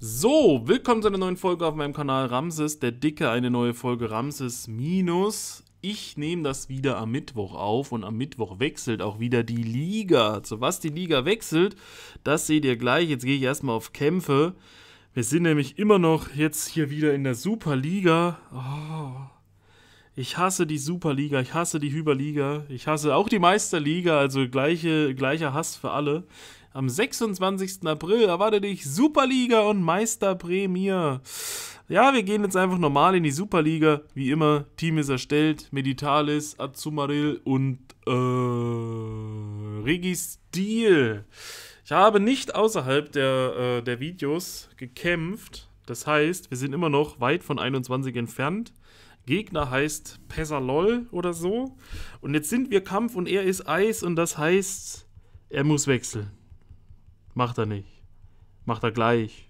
So, willkommen zu einer neuen Folge auf meinem Kanal Ramses, der Dicke, eine neue Folge Ramses Minus. Ich nehme das wieder am Mittwoch auf und am Mittwoch wechselt auch wieder die Liga. Zu was die Liga wechselt, das seht ihr gleich. Jetzt gehe ich erstmal auf Kämpfe. Wir sind nämlich immer noch jetzt hier wieder in der Superliga. Oh. Ich hasse die Superliga, ich hasse die Hyperliga, ich hasse auch die Meisterliga, also gleiche, gleicher Hass für alle. Am 26. April erwartet dich Superliga und Meisterprämie. Ja, wir gehen jetzt einfach normal in die Superliga. Wie immer, Team ist erstellt. Meditalis, Azumaril und äh, Regis Ich habe nicht außerhalb der, äh, der Videos gekämpft. Das heißt, wir sind immer noch weit von 21 entfernt. Gegner heißt Pesalol oder so. Und jetzt sind wir Kampf und er ist Eis und das heißt, er muss wechseln. Macht er nicht. Macht er gleich.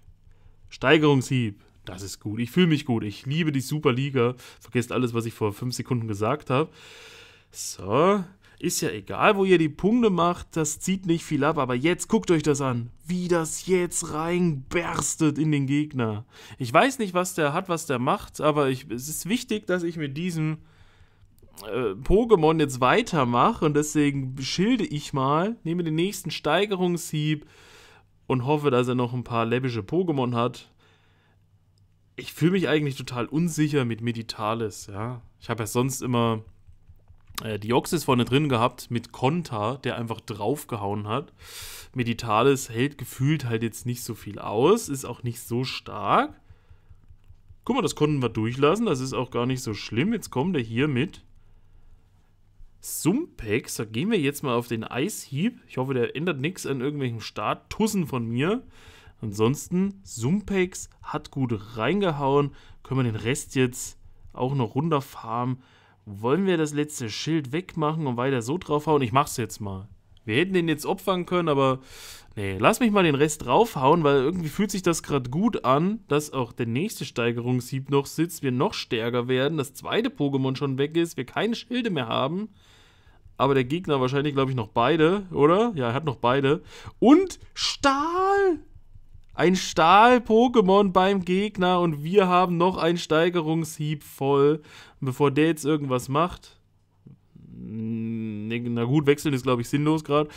Steigerungshieb. Das ist gut. Ich fühle mich gut. Ich liebe die Superliga. Vergesst alles, was ich vor fünf Sekunden gesagt habe. So. Ist ja egal, wo ihr die Punkte macht. Das zieht nicht viel ab. Aber jetzt guckt euch das an. Wie das jetzt reinberstet in den Gegner. Ich weiß nicht, was der hat, was der macht. Aber ich, es ist wichtig, dass ich mit diesem äh, Pokémon jetzt weitermache. Und deswegen schilde ich mal. Nehme den nächsten Steigerungshieb und hoffe, dass er noch ein paar läppische Pokémon hat. Ich fühle mich eigentlich total unsicher mit Meditalis, ja. Ich habe ja sonst immer äh, Dioxys vorne drin gehabt mit Konter, der einfach draufgehauen hat. Meditalis hält gefühlt halt jetzt nicht so viel aus, ist auch nicht so stark. Guck mal, das konnten wir durchlassen, das ist auch gar nicht so schlimm. Jetzt kommt er hier mit Sumpex, da gehen wir jetzt mal auf den Eishieb. Ich hoffe, der ändert nichts an irgendwelchen Starttussen von mir. Ansonsten, Sumpex hat gut reingehauen. Können wir den Rest jetzt auch noch runterfarmen? Wollen wir das letzte Schild wegmachen und weiter so draufhauen? Ich mach's jetzt mal. Wir hätten den jetzt opfern können, aber nee, lass mich mal den Rest draufhauen, weil irgendwie fühlt sich das gerade gut an, dass auch der nächste Steigerungshieb noch sitzt, wir noch stärker werden, das zweite Pokémon schon weg ist, wir keine Schilde mehr haben aber der Gegner wahrscheinlich, glaube ich, noch beide, oder? Ja, er hat noch beide. Und Stahl! Ein Stahl-Pokémon beim Gegner und wir haben noch einen Steigerungshieb voll, bevor der jetzt irgendwas macht. Hm, na gut, wechseln ist, glaube ich, sinnlos gerade.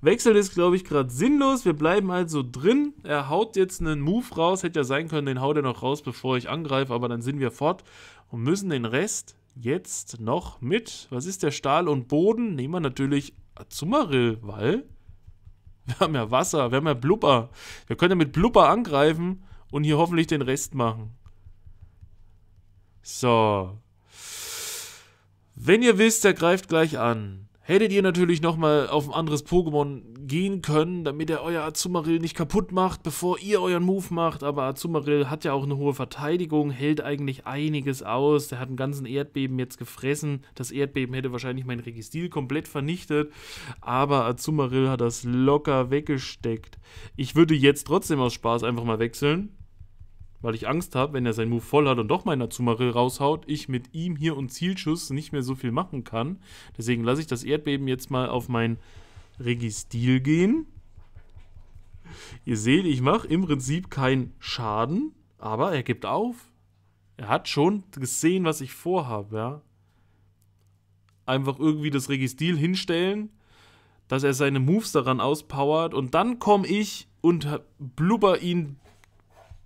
Wechseln ist, glaube ich, gerade sinnlos. Wir bleiben also drin. Er haut jetzt einen Move raus. Hätte ja sein können, den haut er noch raus, bevor ich angreife. Aber dann sind wir fort und müssen den Rest jetzt noch mit, was ist der Stahl und Boden? Nehmen wir natürlich Azumarill, weil wir haben ja Wasser, wir haben ja Blubber. Wir können ja mit Blubber angreifen und hier hoffentlich den Rest machen. So. Wenn ihr wisst, er greift gleich an. Hättet ihr natürlich nochmal auf ein anderes Pokémon gehen können, damit er euer Azumarill nicht kaputt macht, bevor ihr euren Move macht. Aber Azumarill hat ja auch eine hohe Verteidigung, hält eigentlich einiges aus. Der hat einen ganzen Erdbeben jetzt gefressen. Das Erdbeben hätte wahrscheinlich mein Registil komplett vernichtet. Aber Azumarill hat das locker weggesteckt. Ich würde jetzt trotzdem aus Spaß einfach mal wechseln weil ich Angst habe, wenn er seinen Move voll hat und doch meinen Azumarill raushaut, ich mit ihm hier und Zielschuss nicht mehr so viel machen kann. Deswegen lasse ich das Erdbeben jetzt mal auf mein Registil gehen. Ihr seht, ich mache im Prinzip keinen Schaden, aber er gibt auf. Er hat schon gesehen, was ich vorhabe, ja. Einfach irgendwie das Registil hinstellen, dass er seine Moves daran auspowert und dann komme ich und blubber ihn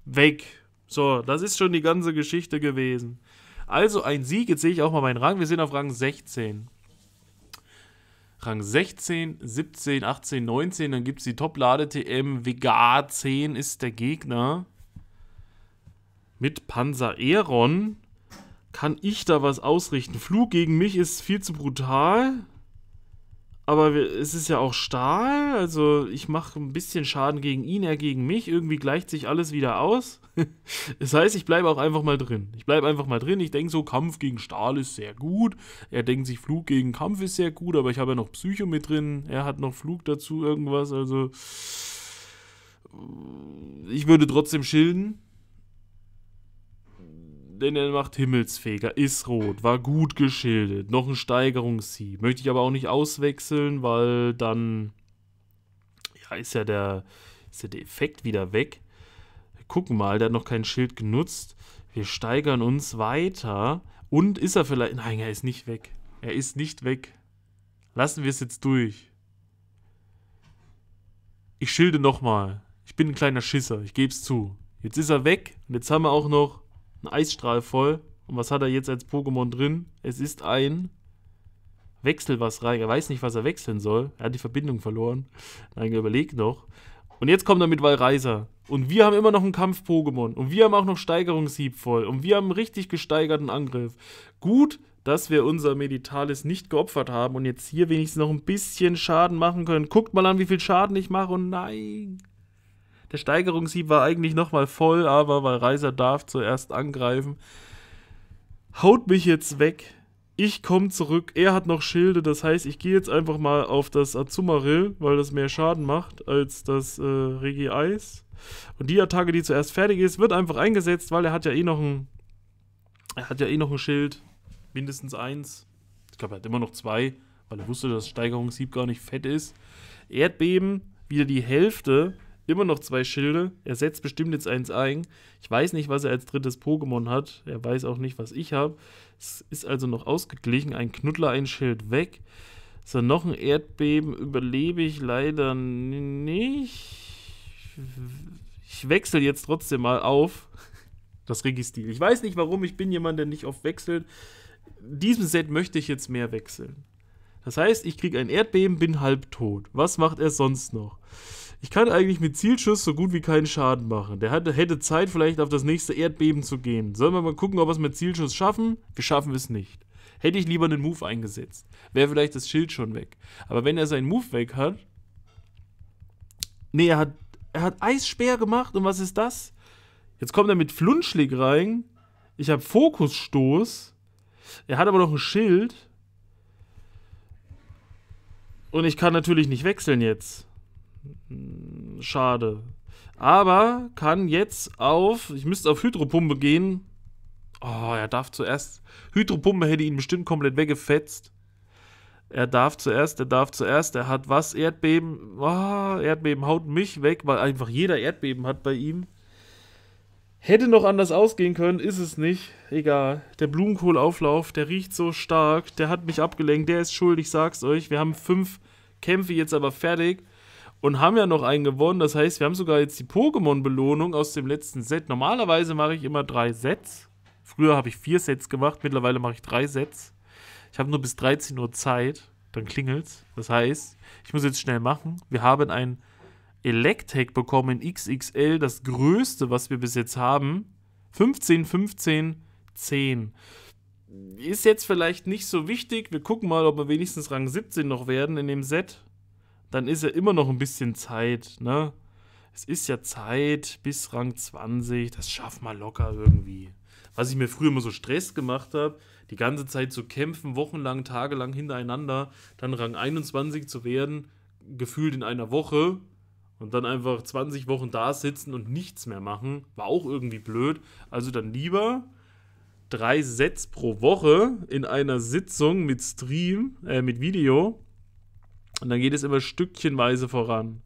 weg. So, das ist schon die ganze Geschichte gewesen. Also ein Sieg, jetzt sehe ich auch mal meinen Rang. Wir sind auf Rang 16. Rang 16, 17, 18, 19. Dann gibt es die Top-Lade-TM. Vega 10 ist der Gegner. Mit Panzer Aeron. Kann ich da was ausrichten? Flug gegen mich ist viel zu brutal aber es ist ja auch Stahl, also ich mache ein bisschen Schaden gegen ihn, er gegen mich. Irgendwie gleicht sich alles wieder aus. das heißt, ich bleibe auch einfach mal drin. Ich bleibe einfach mal drin. Ich denke so, Kampf gegen Stahl ist sehr gut. Er denkt sich, Flug gegen Kampf ist sehr gut, aber ich habe ja noch Psycho mit drin. Er hat noch Flug dazu, irgendwas. Also ich würde trotzdem schilden denn er macht Himmelsfeger, ist rot, war gut geschildert, noch ein Steigerungsziel. Möchte ich aber auch nicht auswechseln, weil dann ja, ist, ja der, ist ja der Effekt wieder weg. Wir gucken mal, der hat noch kein Schild genutzt. Wir steigern uns weiter. Und ist er vielleicht. Nein, er ist nicht weg. Er ist nicht weg. Lassen wir es jetzt durch. Ich schilde nochmal. Ich bin ein kleiner Schisser, ich gebe es zu. Jetzt ist er weg und jetzt haben wir auch noch ein Eisstrahl voll. Und was hat er jetzt als Pokémon drin? Es ist ein Wechsel was rein. Er weiß nicht, was er wechseln soll. Er hat die Verbindung verloren. Nein, er überlegt noch. Und jetzt kommt er mit Valreiser. Und wir haben immer noch einen Kampf-Pokémon. Und wir haben auch noch Steigerungshieb voll. Und wir haben einen richtig gesteigerten Angriff. Gut, dass wir unser Meditalis nicht geopfert haben und jetzt hier wenigstens noch ein bisschen Schaden machen können. Guckt mal an, wie viel Schaden ich mache. Und nein. Der Steigerungshieb war eigentlich nochmal voll, aber weil Reiser darf zuerst angreifen, haut mich jetzt weg. Ich komme zurück, er hat noch Schilde, das heißt, ich gehe jetzt einfach mal auf das Azumarill, weil das mehr Schaden macht als das äh, Regi Eis. Und die Attacke, die zuerst fertig ist, wird einfach eingesetzt, weil er hat ja eh noch ein, er hat ja eh noch ein Schild, mindestens eins. Ich glaube, er hat immer noch zwei, weil er wusste, dass Steigerungshieb gar nicht fett ist. Erdbeben, wieder die Hälfte immer noch zwei Schilde. Er setzt bestimmt jetzt eins ein. Ich weiß nicht, was er als drittes Pokémon hat. Er weiß auch nicht, was ich habe. Es ist also noch ausgeglichen. Ein Knuddler, ein Schild weg. So, noch ein Erdbeben überlebe ich leider nicht. Ich wechsle jetzt trotzdem mal auf das Registil. Ich weiß nicht warum, ich bin jemand, der nicht oft wechselt. In diesem Set möchte ich jetzt mehr wechseln. Das heißt, ich kriege ein Erdbeben, bin halb tot. Was macht er sonst noch? ich kann eigentlich mit Zielschuss so gut wie keinen Schaden machen. Der hatte, hätte Zeit, vielleicht auf das nächste Erdbeben zu gehen. Sollen wir mal gucken, ob wir es mit Zielschuss schaffen? Wir schaffen es nicht. Hätte ich lieber einen Move eingesetzt. Wäre vielleicht das Schild schon weg. Aber wenn er seinen Move weg hat. Nee, er hat, er hat Eisspeer gemacht. Und was ist das? Jetzt kommt er mit Flunschlig rein. Ich habe Fokusstoß. Er hat aber noch ein Schild. Und ich kann natürlich nicht wechseln jetzt. Hm, schade. Aber kann jetzt auf, ich müsste auf Hydropumpe gehen. Oh, er darf zuerst. Hydropumpe hätte ihn bestimmt komplett weggefetzt. Er darf zuerst, er darf zuerst, er hat was? Erdbeben. Oh, Erdbeben haut mich weg, weil einfach jeder Erdbeben hat bei ihm. Hätte noch anders ausgehen können, ist es nicht. Egal. Der Blumenkohlauflauf, der riecht so stark, der hat mich abgelenkt, der ist schuld, ich sag's euch. Wir haben fünf Kämpfe jetzt aber fertig und haben ja noch einen gewonnen. Das heißt, wir haben sogar jetzt die Pokémon-Belohnung aus dem letzten Set. Normalerweise mache ich immer drei Sets. Früher habe ich vier Sets gemacht, mittlerweile mache ich drei Sets. Ich habe nur bis 13 Uhr Zeit, dann klingelt's. Das heißt, ich muss jetzt schnell machen. Wir haben ein Electek bekommen in XXL, das größte, was wir bis jetzt haben. 15, 15, 10. Ist jetzt vielleicht nicht so wichtig. Wir gucken mal, ob wir wenigstens Rang 17 noch werden in dem Set dann ist ja immer noch ein bisschen Zeit, ne? Es ist ja Zeit bis Rang 20, das schafft man locker irgendwie. Was ich mir früher immer so Stress gemacht habe, die ganze Zeit zu kämpfen, wochenlang, tagelang hintereinander, dann Rang 21 zu werden, gefühlt in einer Woche und dann einfach 20 Wochen da sitzen und nichts mehr machen, war auch irgendwie blöd. Also dann lieber drei Sets pro Woche in einer Sitzung mit Stream, äh, mit Video und dann geht es immer stückchenweise voran.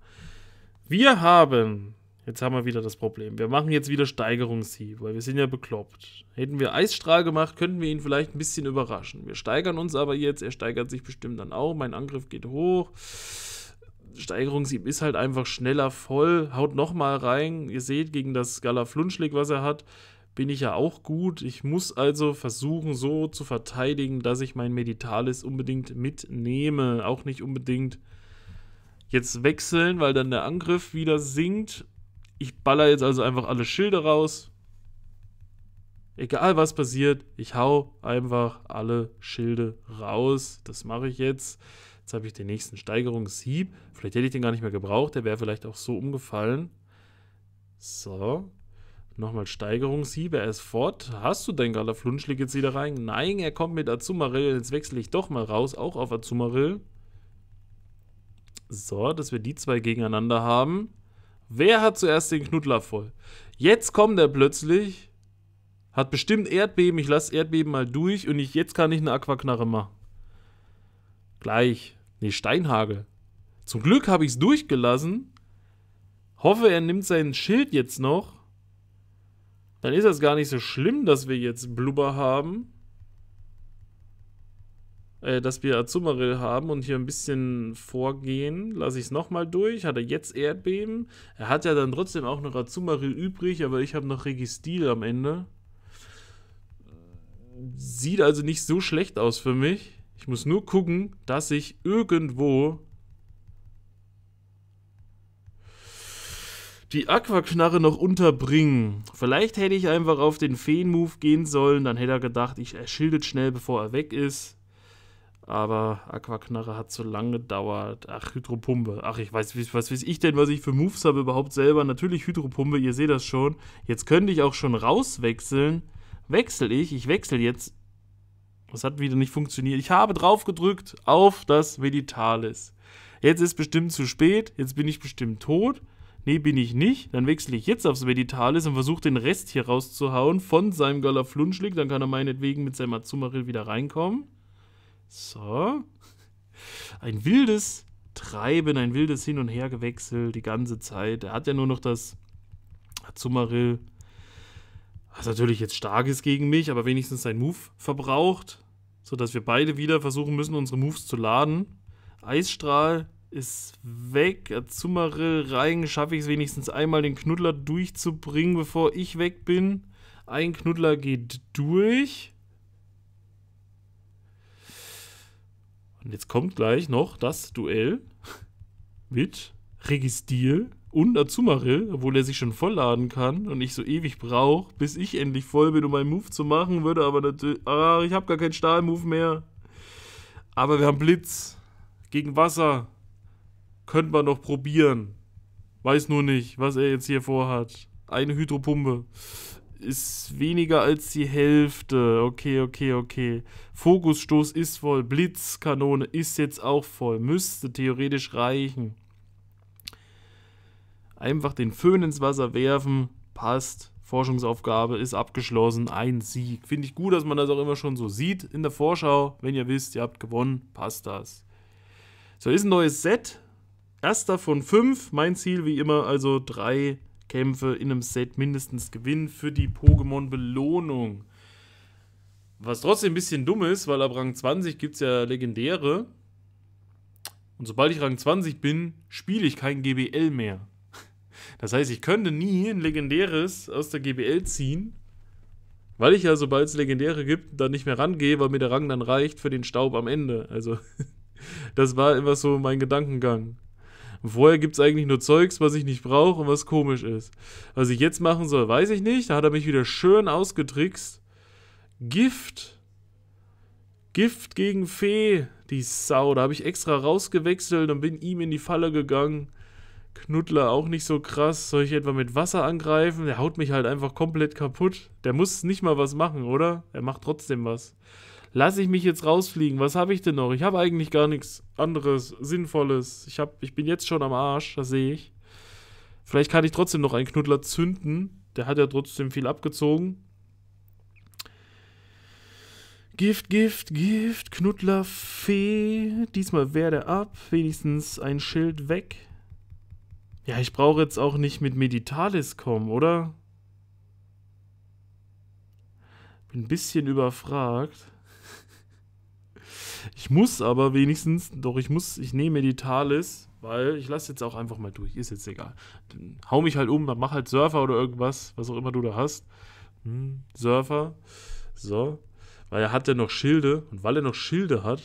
Wir haben, jetzt haben wir wieder das Problem, wir machen jetzt wieder Steigerungssieb, weil wir sind ja bekloppt. Hätten wir Eisstrahl gemacht, könnten wir ihn vielleicht ein bisschen überraschen. Wir steigern uns aber jetzt, er steigert sich bestimmt dann auch, mein Angriff geht hoch. Steigerungssieb ist halt einfach schneller voll, haut nochmal rein. Ihr seht gegen das Galaflunschlick, was er hat, bin ich ja auch gut. Ich muss also versuchen, so zu verteidigen, dass ich mein Meditalis unbedingt mitnehme. Auch nicht unbedingt jetzt wechseln, weil dann der Angriff wieder sinkt. Ich baller jetzt also einfach alle Schilde raus. Egal was passiert, ich hau einfach alle Schilde raus. Das mache ich jetzt. Jetzt habe ich den nächsten Steigerungshieb. Vielleicht hätte ich den gar nicht mehr gebraucht. Der wäre vielleicht auch so umgefallen. So, Nochmal Steigerungshiebe, er ist fort. Hast du denn gerade wieder rein? Nein, er kommt mit Azumarill. Jetzt wechsle ich doch mal raus, auch auf Azumarill. So, dass wir die zwei gegeneinander haben. Wer hat zuerst den Knuddler voll? Jetzt kommt er plötzlich. Hat bestimmt Erdbeben. Ich lasse Erdbeben mal durch und ich, jetzt kann ich eine Aquaknarre machen. Gleich. Nee, Steinhagel. Zum Glück habe ich es durchgelassen. Hoffe, er nimmt sein Schild jetzt noch. Dann ist das gar nicht so schlimm, dass wir jetzt Blubber haben. Äh, dass wir Azumarill haben und hier ein bisschen vorgehen. Lasse ich es nochmal durch. Hat er jetzt Erdbeben? Er hat ja dann trotzdem auch noch Azumarill übrig, aber ich habe noch Registil am Ende. Sieht also nicht so schlecht aus für mich. Ich muss nur gucken, dass ich irgendwo die Aquaknarre noch unterbringen. Vielleicht hätte ich einfach auf den Feen-Move gehen sollen, dann hätte er gedacht, ich erschildet schnell, bevor er weg ist. Aber Aquaknarre hat zu lange gedauert. Ach, Hydropumpe. Ach, ich weiß, was weiß ich denn, was ich für Moves habe überhaupt selber. Natürlich Hydropumpe, ihr seht das schon. Jetzt könnte ich auch schon rauswechseln. Wechsel ich. Ich wechsle jetzt. Das hat wieder nicht funktioniert. Ich habe drauf gedrückt auf das Meditalis. Jetzt ist bestimmt zu spät. Jetzt bin ich bestimmt tot nee, bin ich nicht. Dann wechsle ich jetzt aufs Meditalis und versuche den Rest hier rauszuhauen von seinem Galaflunschlik. Dann kann er meinetwegen mit seinem Azumarill wieder reinkommen. So. Ein wildes Treiben, ein wildes Hin- und Hergewechsel die ganze Zeit. Er hat ja nur noch das Azumarill, was natürlich jetzt stark ist gegen mich, aber wenigstens sein Move verbraucht, sodass wir beide wieder versuchen müssen, unsere Moves zu laden. Eisstrahl ist weg. Azumarill, rein, schaffe ich es wenigstens einmal, den Knuddler durchzubringen, bevor ich weg bin. Ein Knuddler geht durch. Und jetzt kommt gleich noch das Duell mit Registil und Azumarill, obwohl er sich schon vollladen kann und ich so ewig brauche, bis ich endlich voll bin, um einen Move zu machen, würde aber natürlich... Ah, ich habe gar keinen Stahlmove mehr. Aber wir haben Blitz gegen Wasser. Könnte man noch probieren. Weiß nur nicht, was er jetzt hier vorhat. Eine Hydropumpe. Ist weniger als die Hälfte. Okay, okay, okay. Fokusstoß ist voll. Blitzkanone ist jetzt auch voll. Müsste theoretisch reichen. Einfach den Föhn ins Wasser werfen. Passt. Forschungsaufgabe ist abgeschlossen, ein Sieg. Finde ich gut, dass man das auch immer schon so sieht in der Vorschau. Wenn ihr wisst, ihr habt gewonnen, passt das. So, ist ein neues Set. Erster von fünf. Mein Ziel wie immer also drei Kämpfe in einem Set mindestens gewinnen für die Pokémon-Belohnung. Was trotzdem ein bisschen dumm ist, weil ab Rang 20 gibt es ja Legendäre. Und sobald ich Rang 20 bin, spiele ich kein GBL mehr. Das heißt, ich könnte nie ein legendäres aus der GBL ziehen, weil ich ja, sobald es legendäre gibt, dann nicht mehr rangehe, weil mir der Rang dann reicht für den Staub am Ende. Also, das war immer so mein Gedankengang vorher gibt es eigentlich nur Zeugs, was ich nicht brauche und was komisch ist. Was ich jetzt machen soll, weiß ich nicht. Da hat er mich wieder schön ausgetrickst. Gift. Gift gegen Fee. Die Sau. Da habe ich extra rausgewechselt und bin ihm in die Falle gegangen. Knuddler auch nicht so krass. Soll ich etwa mit Wasser angreifen? Der haut mich halt einfach komplett kaputt. Der muss nicht mal was machen, oder? Er macht trotzdem was lasse ich mich jetzt rausfliegen. Was habe ich denn noch? Ich habe eigentlich gar nichts anderes, Sinnvolles. Ich, hab, ich bin jetzt schon am Arsch, das sehe ich. Vielleicht kann ich trotzdem noch einen Knuddler zünden. Der hat ja trotzdem viel abgezogen. Gift, Gift, Gift, Knuddler, Fee. Diesmal werde ab. Wenigstens ein Schild weg. Ja, ich brauche jetzt auch nicht mit Meditalis kommen, oder? Bin ein bisschen überfragt. Ich muss aber wenigstens, doch ich muss, ich nehme die Thales, weil ich lasse jetzt auch einfach mal durch, ist jetzt egal. Dann hau mich halt um, dann mach halt Surfer oder irgendwas, was auch immer du da hast. Hm, Surfer. So. Weil er hat ja noch Schilde und weil er noch Schilde hat,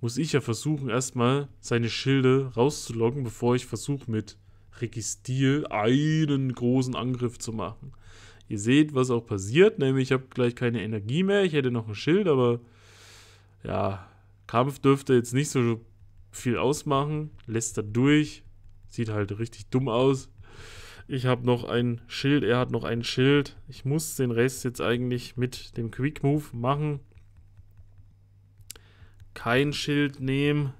muss ich ja versuchen, erstmal seine Schilde rauszuloggen, bevor ich versuche, mit Registil einen großen Angriff zu machen. Ihr seht, was auch passiert, nämlich ich habe gleich keine Energie mehr. Ich hätte noch ein Schild, aber ja, Kampf dürfte jetzt nicht so viel ausmachen, lässt er durch, sieht halt richtig dumm aus. Ich habe noch ein Schild, er hat noch ein Schild. Ich muss den Rest jetzt eigentlich mit dem Quick Move machen. Kein Schild nehmen.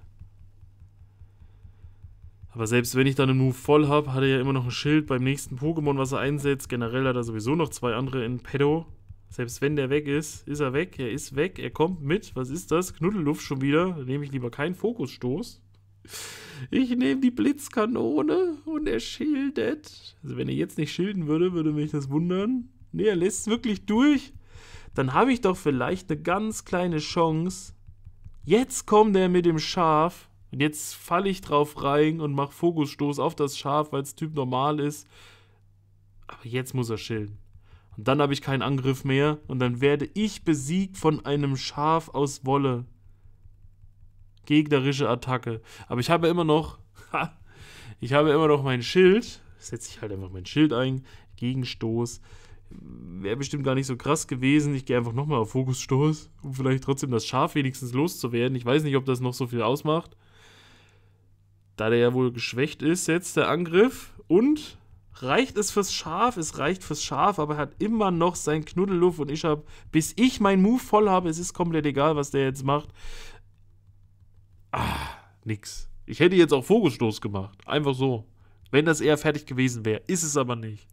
Aber selbst wenn ich dann einen Move voll habe, hat er ja immer noch ein Schild beim nächsten Pokémon, was er einsetzt. Generell hat er sowieso noch zwei andere in Pedo. Selbst wenn der weg ist, ist er weg. Er ist weg. Er kommt mit. Was ist das? Knuddelluft schon wieder. Da nehme ich lieber keinen Fokusstoß. Ich nehme die Blitzkanone und er schildet. Also wenn er jetzt nicht schilden würde, würde mich das wundern. Nee, er lässt es wirklich durch. Dann habe ich doch vielleicht eine ganz kleine Chance. Jetzt kommt er mit dem Schaf. Und jetzt falle ich drauf rein und mache Fokusstoß auf das Schaf, weil es Typ normal ist. Aber jetzt muss er schilden. Und dann habe ich keinen Angriff mehr und dann werde ich besiegt von einem Schaf aus Wolle. Gegnerische Attacke. Aber ich habe immer noch. Ha, ich habe immer noch mein Schild. Setze ich halt einfach mein Schild ein. Gegenstoß. Wäre bestimmt gar nicht so krass gewesen. Ich gehe einfach nochmal auf Fokusstoß, um vielleicht trotzdem das Schaf wenigstens loszuwerden. Ich weiß nicht, ob das noch so viel ausmacht. Da der ja wohl geschwächt ist, jetzt der Angriff. Und reicht es fürs Schaf, es reicht fürs Schaf, aber er hat immer noch sein Knuddelluft und ich habe, bis ich meinen Move voll habe, es ist komplett egal, was der jetzt macht. Ah, nix. Ich hätte jetzt auch Fokusstoß gemacht. Einfach so. Wenn das eher fertig gewesen wäre. Ist es aber nicht.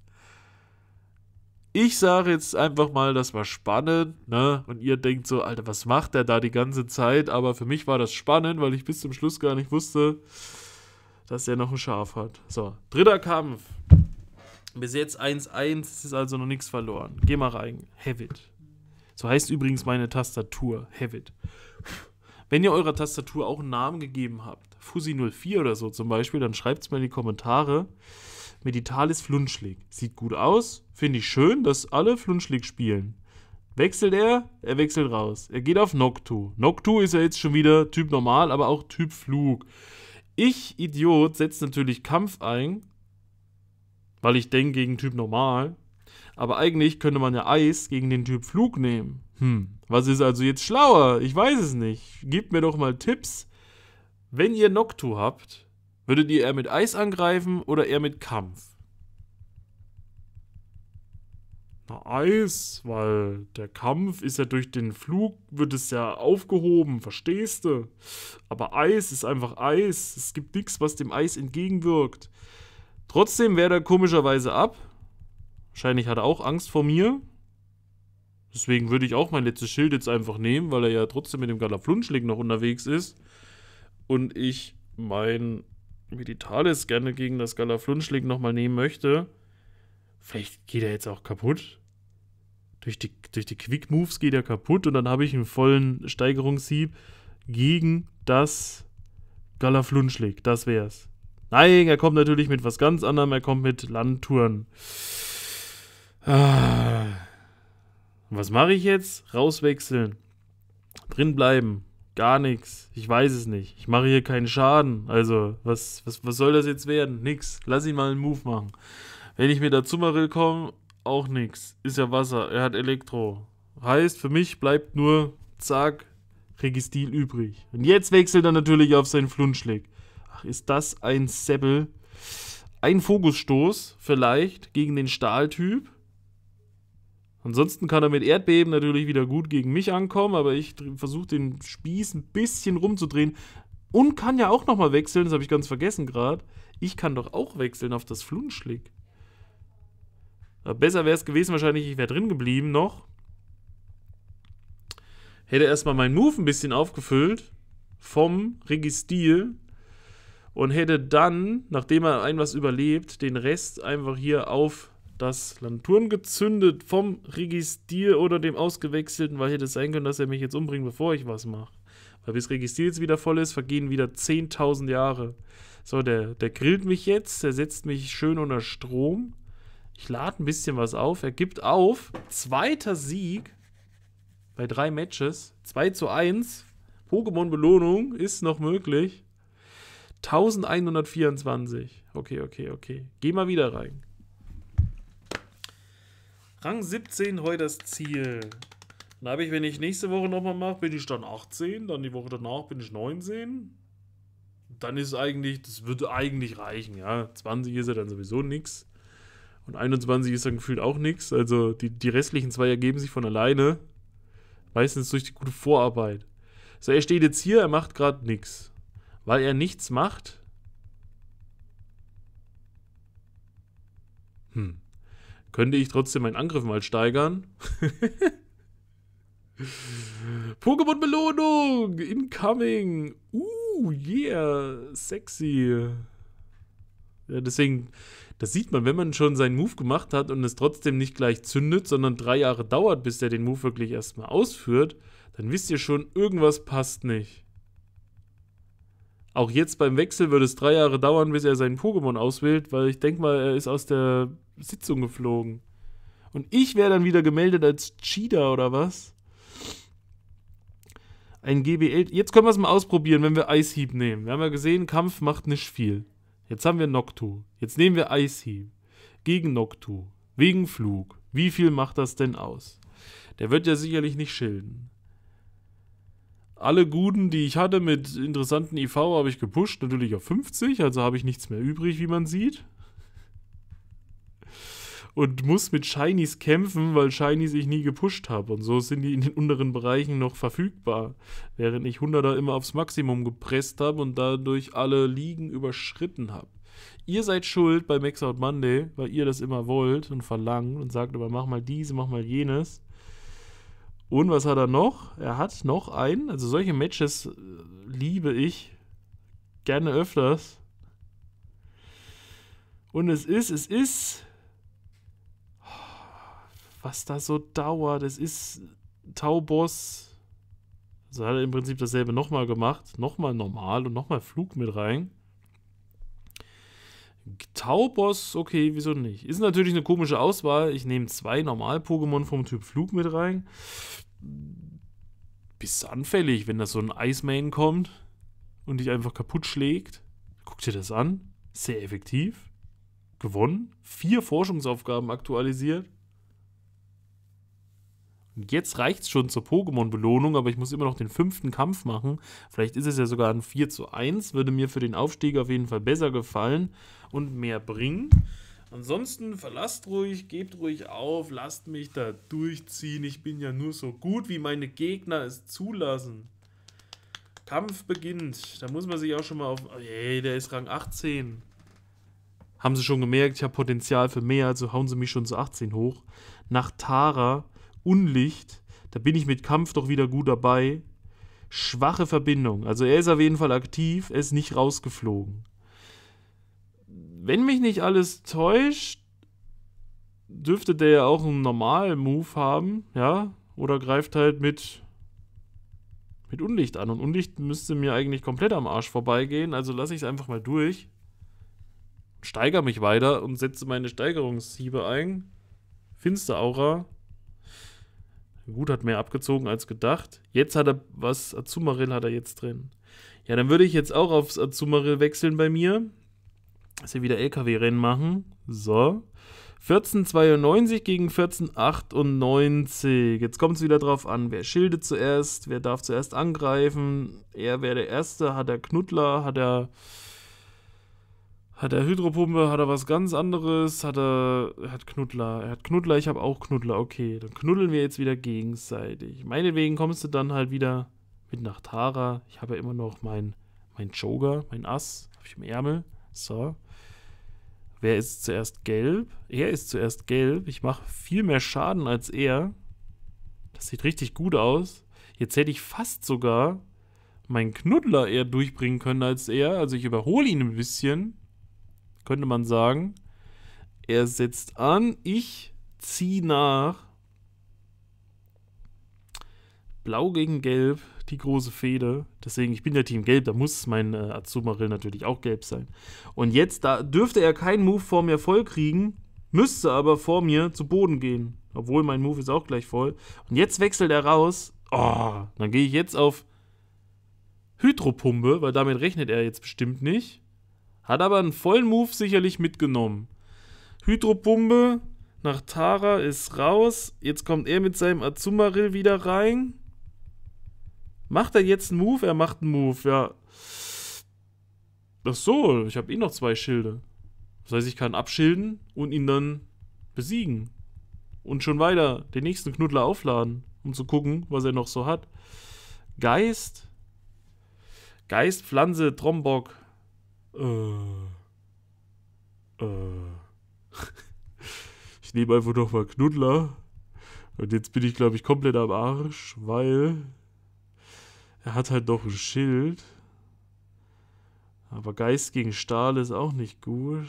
Ich sage jetzt einfach mal, das war spannend, ne? Und ihr denkt so, Alter, was macht der da die ganze Zeit? Aber für mich war das spannend, weil ich bis zum Schluss gar nicht wusste, dass er noch ein Schaf hat. So, dritter Kampf. Bis jetzt 1-1, es ist also noch nichts verloren. Geh mal rein. Hevit. So heißt übrigens meine Tastatur. Hevit. Wenn ihr eurer Tastatur auch einen Namen gegeben habt, Fuzzy04 oder so zum Beispiel, dann schreibt es mir in die Kommentare. Meditalis Flunschlig. Sieht gut aus. Finde ich schön, dass alle Flunschlig spielen. Wechselt er, er wechselt raus. Er geht auf Noctu. Noctu ist ja jetzt schon wieder Typ Normal, aber auch Typ Flug. Ich, Idiot, setze natürlich Kampf ein, weil ich denke gegen Typ normal. Aber eigentlich könnte man ja Eis gegen den Typ Flug nehmen. Hm, was ist also jetzt schlauer? Ich weiß es nicht. Gebt mir doch mal Tipps. Wenn ihr Noctu habt, würdet ihr eher mit Eis angreifen oder eher mit Kampf? Na, Eis, weil der Kampf ist ja durch den Flug, wird es ja aufgehoben, verstehst du? Aber Eis ist einfach Eis. Es gibt nichts, was dem Eis entgegenwirkt. Trotzdem wehrt er komischerweise ab. Wahrscheinlich hat er auch Angst vor mir. Deswegen würde ich auch mein letztes Schild jetzt einfach nehmen, weil er ja trotzdem mit dem Galaflunschling noch unterwegs ist. Und ich mein Meditalis gerne gegen das Galaflunschling nochmal nehmen möchte. Vielleicht geht er jetzt auch kaputt. Durch die, durch die Quick Moves geht er kaputt und dann habe ich einen vollen Steigerungshieb gegen das Galaflunschlig. Das wär's. Nein, er kommt natürlich mit was ganz anderem. Er kommt mit Landtouren. Ah. Was mache ich jetzt? Rauswechseln. Drin bleiben. Gar nichts. Ich weiß es nicht. Ich mache hier keinen Schaden. Also, was, was, was soll das jetzt werden? Nix. Lass ihn mal einen Move machen. Wenn ich mit der Zummerrill komme, auch nichts. Ist ja Wasser. Er hat Elektro. Heißt, für mich bleibt nur, zack, Registil übrig. Und jetzt wechselt er natürlich auf seinen Flunschlick ist das ein Seppel. Ein Fokusstoß vielleicht gegen den Stahltyp. Ansonsten kann er mit Erdbeben natürlich wieder gut gegen mich ankommen, aber ich versuche den Spieß ein bisschen rumzudrehen. Und kann ja auch nochmal wechseln, das habe ich ganz vergessen gerade. Ich kann doch auch wechseln auf das Flunschlick. Besser wäre es gewesen wahrscheinlich, ich wäre drin geblieben noch. Hätte erstmal meinen Move ein bisschen aufgefüllt. Vom Registil und hätte dann, nachdem er ein was überlebt, den Rest einfach hier auf das Lanturn gezündet vom Registier oder dem Ausgewechselten, weil hätte es sein können, dass er mich jetzt umbringt, bevor ich was mache. Weil bis Registier jetzt wieder voll ist, vergehen wieder 10.000 Jahre. So, der, der grillt mich jetzt, der setzt mich schön unter Strom. Ich lade ein bisschen was auf, er gibt auf. Zweiter Sieg bei drei Matches. 2 zu 1. Pokémon-Belohnung ist noch möglich. 1124. Okay, okay, okay. Geh mal wieder rein. Rang 17 heute das Ziel. Dann habe ich, wenn ich nächste Woche nochmal mache, bin ich dann 18, dann die Woche danach bin ich 19. Dann ist eigentlich, das würde eigentlich reichen, ja. 20 ist ja dann sowieso nichts. Und 21 ist dann gefühlt auch nichts. Also die, die restlichen zwei ergeben sich von alleine. Meistens durch die gute Vorarbeit. So, er steht jetzt hier, er macht gerade nichts weil er nichts macht? Hm. Könnte ich trotzdem meinen Angriff mal steigern? Pokémon-Belohnung! Incoming! Uh, yeah! Sexy! Ja, deswegen, das sieht man, wenn man schon seinen Move gemacht hat und es trotzdem nicht gleich zündet, sondern drei Jahre dauert, bis der den Move wirklich erstmal ausführt, dann wisst ihr schon, irgendwas passt nicht. Auch jetzt beim Wechsel würde es drei Jahre dauern, bis er seinen Pokémon auswählt, weil ich denke mal, er ist aus der Sitzung geflogen. Und ich wäre dann wieder gemeldet als Cheater oder was? Ein GBL. Jetzt können wir es mal ausprobieren, wenn wir Ice Heap nehmen. Wir haben ja gesehen, Kampf macht nicht viel. Jetzt haben wir Noctu. Jetzt nehmen wir Ice Heap. Gegen Noctu. Wegen Flug. Wie viel macht das denn aus? Der wird ja sicherlich nicht schilden alle guten, die ich hatte mit interessanten IV, habe ich gepusht. Natürlich auf 50, also habe ich nichts mehr übrig, wie man sieht. Und muss mit Shinies kämpfen, weil Shinies ich nie gepusht habe. Und so sind die in den unteren Bereichen noch verfügbar. Während ich 100er immer aufs Maximum gepresst habe und dadurch alle Ligen überschritten habe. Ihr seid schuld bei Max Out Monday, weil ihr das immer wollt und verlangt und sagt, aber mach mal diese, mach mal jenes. Und was hat er noch? Er hat noch einen. Also solche Matches äh, liebe ich gerne öfters. Und es ist, es ist, oh, was da so dauert. Es ist Tauboss. Also hat er im Prinzip dasselbe nochmal gemacht. Nochmal normal und nochmal Flug mit rein. Taubos, okay, wieso nicht? Ist natürlich eine komische Auswahl. Ich nehme zwei Normal-Pokémon vom Typ Flug mit rein. Bist anfällig, wenn da so ein Iceman kommt und dich einfach kaputt schlägt. Guck dir das an. Sehr effektiv. Gewonnen. Vier Forschungsaufgaben aktualisiert. Jetzt reicht es schon zur Pokémon-Belohnung, aber ich muss immer noch den fünften Kampf machen. Vielleicht ist es ja sogar ein 4 zu 1, würde mir für den Aufstieg auf jeden Fall besser gefallen und mehr bringen. Ansonsten verlasst ruhig, gebt ruhig auf, lasst mich da durchziehen. Ich bin ja nur so gut, wie meine Gegner es zulassen. Kampf beginnt. Da muss man sich auch schon mal auf... Hey, oh der ist Rang 18. Haben sie schon gemerkt, ich habe Potenzial für mehr, also hauen sie mich schon zu 18 hoch. Nach Tara Unlicht. Da bin ich mit Kampf doch wieder gut dabei. Schwache Verbindung. Also er ist auf jeden Fall aktiv, er ist nicht rausgeflogen. Wenn mich nicht alles täuscht, dürfte der ja auch einen normalen Move haben, ja? Oder greift halt mit, mit Unlicht an. Und Unlicht müsste mir eigentlich komplett am Arsch vorbeigehen, also lasse ich es einfach mal durch. Steigere mich weiter und setze meine Steigerungshiebe ein. Finster Aura. Gut, hat mehr abgezogen als gedacht. Jetzt hat er, was, Azumarill hat er jetzt drin. Ja, dann würde ich jetzt auch aufs Azumarill wechseln bei mir. Dass wir wieder LKW-Rennen machen. So. 1492 gegen 1498. Jetzt kommt es wieder drauf an, wer schildet zuerst, wer darf zuerst angreifen. Er wäre der Erste, hat er Knuddler, hat er hat er Hydropumpe, hat er was ganz anderes, hat er, er hat Knuddler, er hat Knuddler, ich habe auch Knuddler, okay, dann knuddeln wir jetzt wieder gegenseitig. Meinetwegen kommst du dann halt wieder mit nach Tara, ich habe ja immer noch mein, mein Joker, mein Ass, habe ich im Ärmel, so. Wer ist zuerst gelb? Er ist zuerst gelb, ich mache viel mehr Schaden als er. Das sieht richtig gut aus. Jetzt hätte ich fast sogar meinen Knuddler eher durchbringen können als er, also ich überhole ihn ein bisschen könnte man sagen. Er setzt an, ich ziehe nach. Blau gegen Gelb, die große Fehde. Deswegen, ich bin ja Team Gelb, da muss mein äh, Azumarill natürlich auch gelb sein. Und jetzt, da dürfte er keinen Move vor mir vollkriegen, müsste aber vor mir zu Boden gehen. Obwohl mein Move ist auch gleich voll. Und jetzt wechselt er raus. Oh, dann gehe ich jetzt auf Hydropumpe, weil damit rechnet er jetzt bestimmt nicht. Hat aber einen vollen Move sicherlich mitgenommen. Hydropumpe nach Tara ist raus. Jetzt kommt er mit seinem Azumarill wieder rein. Macht er jetzt einen Move? Er macht einen Move, ja. Ach so, ich habe eh noch zwei Schilde. Das heißt, ich kann abschilden und ihn dann besiegen. Und schon weiter den nächsten Knuddler aufladen, um zu gucken, was er noch so hat. Geist. Geist, Pflanze, Trombok, äh, äh. ich nehme einfach nochmal Knuddler. Und jetzt bin ich, glaube ich, komplett am Arsch, weil er hat halt noch ein Schild. Aber Geist gegen Stahl ist auch nicht gut.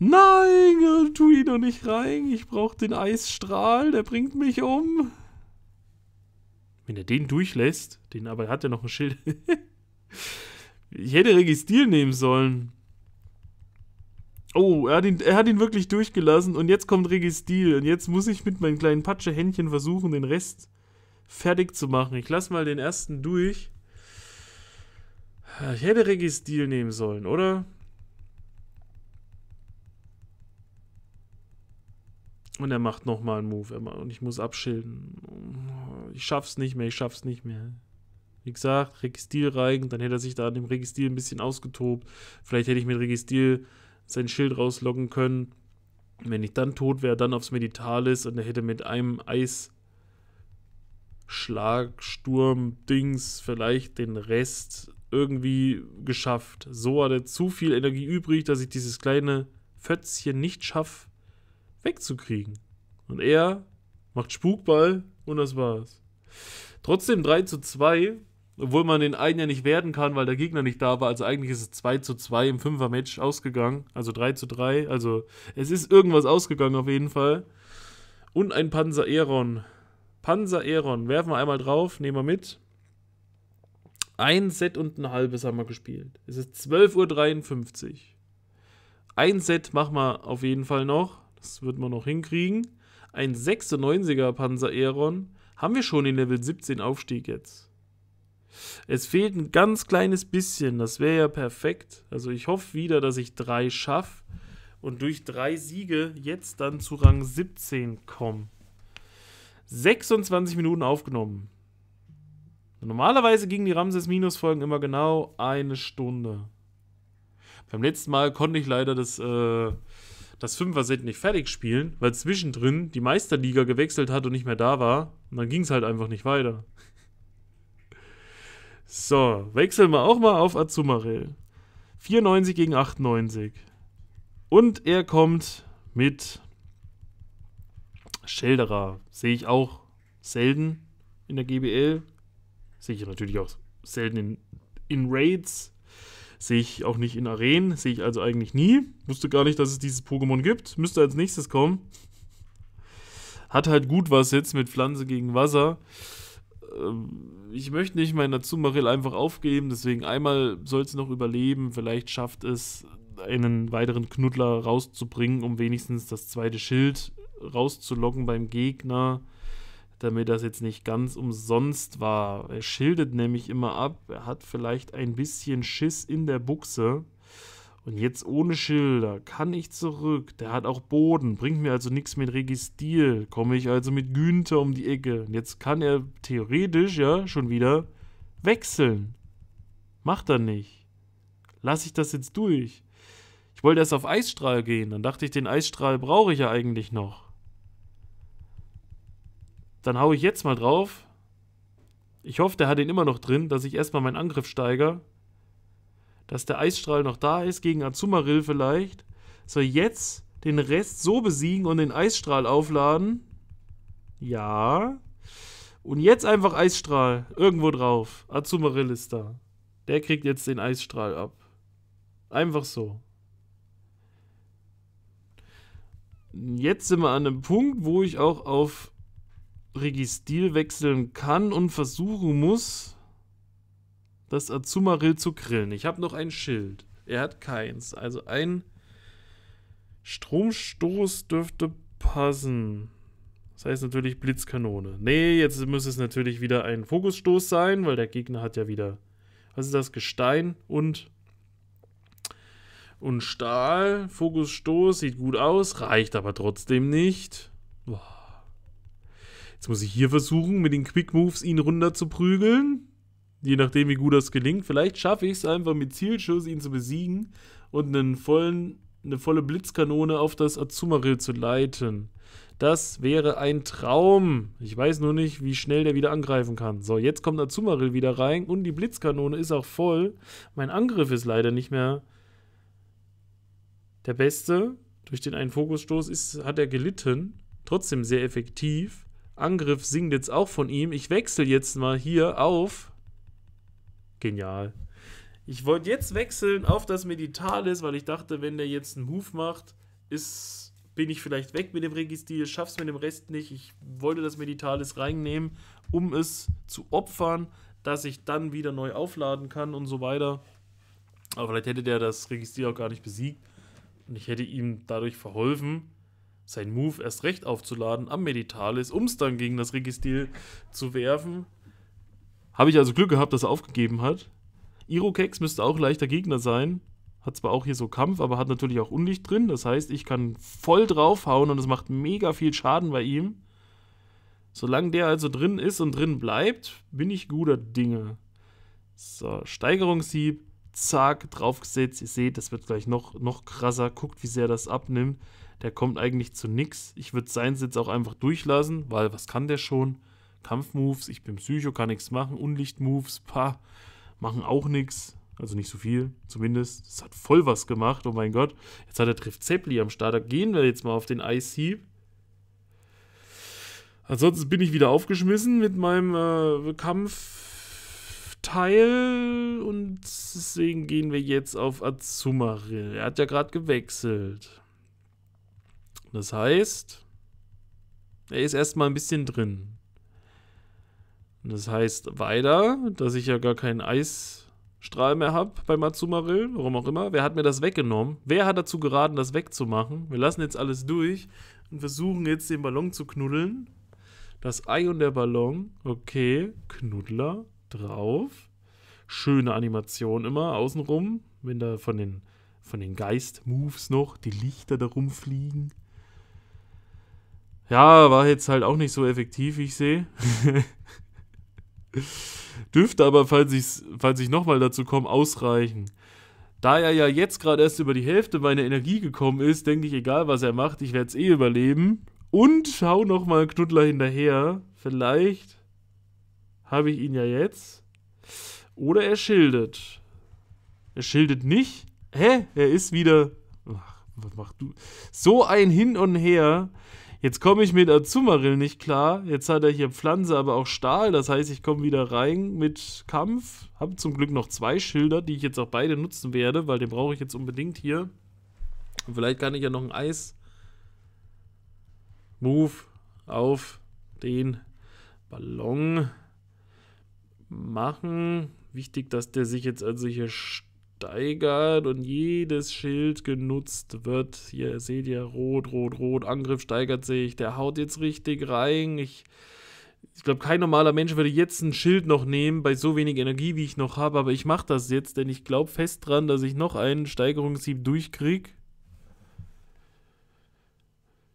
Nein, tu ihn doch nicht rein. Ich brauche den Eisstrahl, der bringt mich um. Wenn er den durchlässt, den aber hat er noch ein Schild. ich hätte Registil nehmen sollen. Oh, er hat, ihn, er hat ihn wirklich durchgelassen und jetzt kommt Registil. Und jetzt muss ich mit meinen kleinen Patschehändchen versuchen, den Rest fertig zu machen. Ich lasse mal den ersten durch. Ich hätte Registil nehmen sollen, oder? Und er macht nochmal einen Move Immer, und ich muss abschilden. Ich schaff's nicht mehr, ich schaff's nicht mehr. Wie gesagt, Registil rein. dann hätte er sich da an dem Registil ein bisschen ausgetobt. Vielleicht hätte ich mit Registil sein Schild rauslocken können. Wenn ich dann tot wäre, dann aufs Meditalis und er hätte mit einem Eisschlagsturm-Dings vielleicht den Rest irgendwie geschafft. So hat er zu viel Energie übrig, dass ich dieses kleine Fötzchen nicht schaffe wegzukriegen. Und er macht Spukball und das war's. Trotzdem 3 zu 2, obwohl man den einen ja nicht werden kann, weil der Gegner nicht da war. Also eigentlich ist es 2 zu 2 im Fünfer-Match ausgegangen. Also 3 zu 3. Also es ist irgendwas ausgegangen auf jeden Fall. Und ein Panzer Eron. Panzer Eron. Werfen wir einmal drauf, nehmen wir mit. Ein Set und ein halbes haben wir gespielt. Es ist 12.53 Uhr. Ein Set machen wir auf jeden Fall noch. Das wird man noch hinkriegen. Ein 96er Panzer Aeron. Haben wir schon den Level 17 Aufstieg jetzt? Es fehlt ein ganz kleines bisschen. Das wäre ja perfekt. Also ich hoffe wieder, dass ich 3 schaffe und durch 3 Siege jetzt dann zu Rang 17 komme. 26 Minuten aufgenommen. Normalerweise gingen die Ramses-Minus-Folgen immer genau eine Stunde. Beim letzten Mal konnte ich leider das äh, das Fünfer-Set nicht fertig spielen, weil zwischendrin die Meisterliga gewechselt hat und nicht mehr da war. Und dann ging es halt einfach nicht weiter. So, wechseln wir auch mal auf Azumarel. 94 gegen 98. Und er kommt mit Schelderer. Sehe ich auch selten in der GBL. Sehe ich natürlich auch selten in, in Raids. Sehe ich auch nicht in Arenen, sehe ich also eigentlich nie. Wusste gar nicht, dass es dieses Pokémon gibt. Müsste als nächstes kommen. Hat halt gut was jetzt mit Pflanze gegen Wasser. Ähm, ich möchte nicht meinen Azumarill einfach aufgeben, deswegen einmal soll es noch überleben. Vielleicht schafft es, einen weiteren Knuddler rauszubringen, um wenigstens das zweite Schild rauszulocken beim Gegner damit das jetzt nicht ganz umsonst war. Er schildert nämlich immer ab, er hat vielleicht ein bisschen Schiss in der Buchse. Und jetzt ohne Schilder kann ich zurück. Der hat auch Boden, bringt mir also nichts mit Registil. Komme ich also mit Günther um die Ecke. Und jetzt kann er theoretisch ja schon wieder wechseln. Macht er nicht. Lass ich das jetzt durch. Ich wollte erst auf Eisstrahl gehen, dann dachte ich, den Eisstrahl brauche ich ja eigentlich noch. Dann haue ich jetzt mal drauf. Ich hoffe, der hat ihn immer noch drin, dass ich erstmal meinen Angriff steigere. Dass der Eisstrahl noch da ist, gegen Azumarill vielleicht. So, jetzt den Rest so besiegen und den Eisstrahl aufladen. Ja. Und jetzt einfach Eisstrahl irgendwo drauf. Azumarill ist da. Der kriegt jetzt den Eisstrahl ab. Einfach so. Jetzt sind wir an einem Punkt, wo ich auch auf Registil wechseln kann und versuchen muss, das Azumarill zu grillen. Ich habe noch ein Schild. Er hat keins. Also ein Stromstoß dürfte passen. Das heißt natürlich Blitzkanone. Nee, jetzt müsste es natürlich wieder ein Fokusstoß sein, weil der Gegner hat ja wieder. Was ist das? Gestein und. Und Stahl. Fokusstoß sieht gut aus, reicht aber trotzdem nicht. Jetzt muss ich hier versuchen, mit den Quick Moves ihn runter zu prügeln. Je nachdem, wie gut das gelingt. Vielleicht schaffe ich es einfach mit Zielschuss, ihn zu besiegen und einen vollen, eine volle Blitzkanone auf das Azumarill zu leiten. Das wäre ein Traum. Ich weiß nur nicht, wie schnell der wieder angreifen kann. So, jetzt kommt Azumarill wieder rein und die Blitzkanone ist auch voll. Mein Angriff ist leider nicht mehr der beste. Durch den einen Fokusstoß ist, hat er gelitten. Trotzdem sehr effektiv. Angriff singt jetzt auch von ihm. Ich wechsle jetzt mal hier auf. Genial. Ich wollte jetzt wechseln auf das Meditalis, weil ich dachte, wenn der jetzt einen Move macht, ist, bin ich vielleicht weg mit dem Registil, schaff's mit dem Rest nicht. Ich wollte das Meditalis reinnehmen, um es zu opfern, dass ich dann wieder neu aufladen kann und so weiter. Aber vielleicht hätte der das Registil auch gar nicht besiegt und ich hätte ihm dadurch verholfen sein Move erst recht aufzuladen am Meditalis, um es dann gegen das Registil zu werfen. Habe ich also Glück gehabt, dass er aufgegeben hat. Irokex müsste auch leichter Gegner sein. Hat zwar auch hier so Kampf, aber hat natürlich auch Unlicht drin. Das heißt, ich kann voll draufhauen und es macht mega viel Schaden bei ihm. Solange der also drin ist und drin bleibt, bin ich guter Dinge. So, Steigerungshieb, zack, draufgesetzt. Ihr seht, das wird gleich noch, noch krasser. Guckt, wie sehr das abnimmt. Der kommt eigentlich zu nix. Ich würde seinen Sitz auch einfach durchlassen, weil was kann der schon? Kampfmoves, ich bin Psycho, kann nichts machen. Unlichtmoves, pa, machen auch nichts. Also nicht so viel, zumindest. Das hat voll was gemacht, oh mein Gott. Jetzt hat er trifft Zeppli am Starter. gehen wir jetzt mal auf den IC. Ansonsten bin ich wieder aufgeschmissen mit meinem äh, Kampfteil und deswegen gehen wir jetzt auf Azumarill. Er hat ja gerade gewechselt. Das heißt, er ist erstmal ein bisschen drin. das heißt weiter, dass ich ja gar keinen Eisstrahl mehr habe bei Matsumarill, warum auch immer. Wer hat mir das weggenommen? Wer hat dazu geraten, das wegzumachen? Wir lassen jetzt alles durch und versuchen jetzt den Ballon zu knuddeln. Das Ei und der Ballon. Okay, Knuddler drauf. Schöne Animation immer außenrum, wenn da von den, von den Geist-Moves noch die Lichter da rumfliegen. Ja, war jetzt halt auch nicht so effektiv, wie ich sehe. Dürfte aber, falls ich, falls ich nochmal dazu komme, ausreichen. Da er ja jetzt gerade erst über die Hälfte meiner Energie gekommen ist, denke ich, egal was er macht, ich werde es eh überleben. Und schau nochmal Knuddler hinterher. Vielleicht habe ich ihn ja jetzt. Oder er schildet. Er schildet nicht. Hä? Er ist wieder. Ach, was machst du? So ein Hin und Her. Jetzt komme ich mit Azumarill nicht klar. Jetzt hat er hier Pflanze, aber auch Stahl. Das heißt, ich komme wieder rein mit Kampf. Habe zum Glück noch zwei Schilder, die ich jetzt auch beide nutzen werde, weil den brauche ich jetzt unbedingt hier. Und vielleicht kann ich ja noch ein Eis. Move auf den Ballon machen. Wichtig, dass der sich jetzt also hier steigert und jedes Schild genutzt wird. Hier seht ihr rot, rot, rot, Angriff steigert sich, der haut jetzt richtig rein. Ich, ich glaube, kein normaler Mensch würde jetzt ein Schild noch nehmen, bei so wenig Energie, wie ich noch habe, aber ich mache das jetzt, denn ich glaube fest dran, dass ich noch einen Steigerungshieb durchkriege.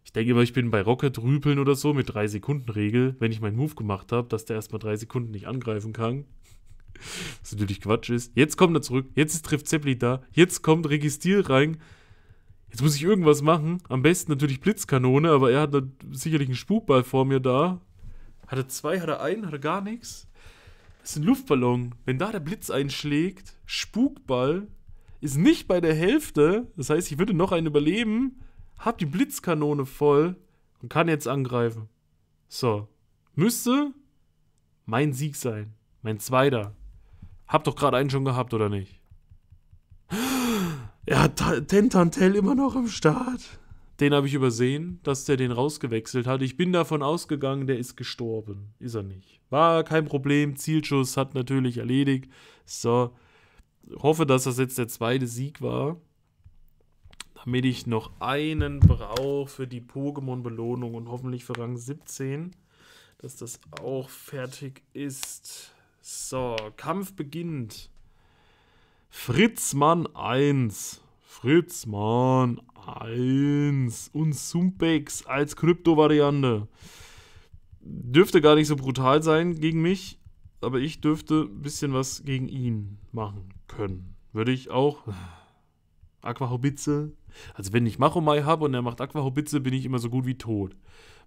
Ich denke immer, ich bin bei Rocket rüpeln oder so mit 3-Sekunden-Regel, wenn ich meinen Move gemacht habe, dass der erstmal 3 Sekunden nicht angreifen kann. Was natürlich Quatsch ist. Jetzt kommt er zurück, jetzt trifft Zeppelin da, jetzt kommt Registil rein. Jetzt muss ich irgendwas machen. Am besten natürlich Blitzkanone, aber er hat da sicherlich einen Spukball vor mir da. Hat er zwei, hat er einen, hat er gar nichts? Das ist ein Luftballon. Wenn da der Blitz einschlägt, Spukball, ist nicht bei der Hälfte. Das heißt, ich würde noch einen überleben, hab die Blitzkanone voll und kann jetzt angreifen. So. Müsste mein Sieg sein. Mein zweiter. Hab doch gerade einen schon gehabt, oder nicht? Er hat Tentantel immer noch im Start. Den habe ich übersehen, dass der den rausgewechselt hat. Ich bin davon ausgegangen, der ist gestorben. Ist er nicht. War kein Problem. Zielschuss hat natürlich erledigt. So. Hoffe, dass das jetzt der zweite Sieg war. Damit ich noch einen brauche für die Pokémon-Belohnung und hoffentlich für Rang 17. Dass das auch fertig ist. So, Kampf beginnt. Fritzmann 1. Fritzmann 1. Und Sumpex als Krypto-Variante. Dürfte gar nicht so brutal sein gegen mich, aber ich dürfte ein bisschen was gegen ihn machen können. Würde ich auch. Aquahobitze. Also wenn ich Machomai habe und er macht Aquahobitze, bin ich immer so gut wie tot.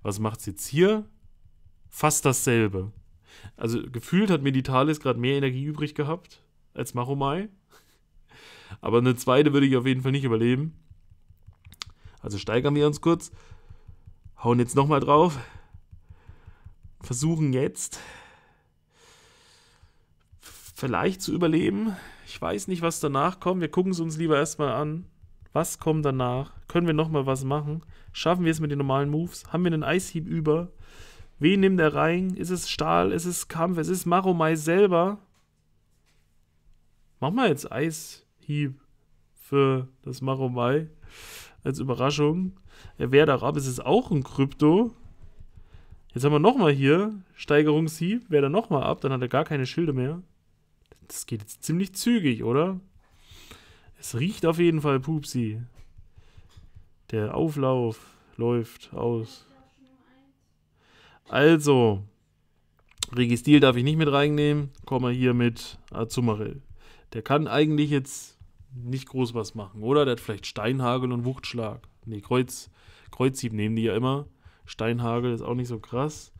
Was macht's jetzt hier? Fast dasselbe. Also gefühlt hat Meditalis gerade mehr Energie übrig gehabt als Maromai. Aber eine zweite würde ich auf jeden Fall nicht überleben. Also steigern wir uns kurz. Hauen jetzt nochmal drauf. Versuchen jetzt vielleicht zu überleben. Ich weiß nicht, was danach kommt. Wir gucken es uns lieber erstmal an. Was kommt danach? Können wir nochmal was machen? Schaffen wir es mit den normalen Moves? Haben wir einen Eishieb über? Wen nimmt er rein? Ist es Stahl? Ist es Kampf? Ist es Maromai selber? Machen wir jetzt Eishieb für das Maromai als Überraschung. Er Der Werderab ist es auch ein Krypto. Jetzt haben wir nochmal hier Steigerungshieb. Wer da nochmal ab, dann hat er gar keine Schilde mehr. Das geht jetzt ziemlich zügig, oder? Es riecht auf jeden Fall Pupsi. Der Auflauf läuft aus. Also, Registil darf ich nicht mit reinnehmen. Komme hier mit Azumarill. Der kann eigentlich jetzt nicht groß was machen, oder? Der hat vielleicht Steinhagel und Wuchtschlag. Ne, Kreuz, Kreuzhieb nehmen die ja immer. Steinhagel ist auch nicht so krass.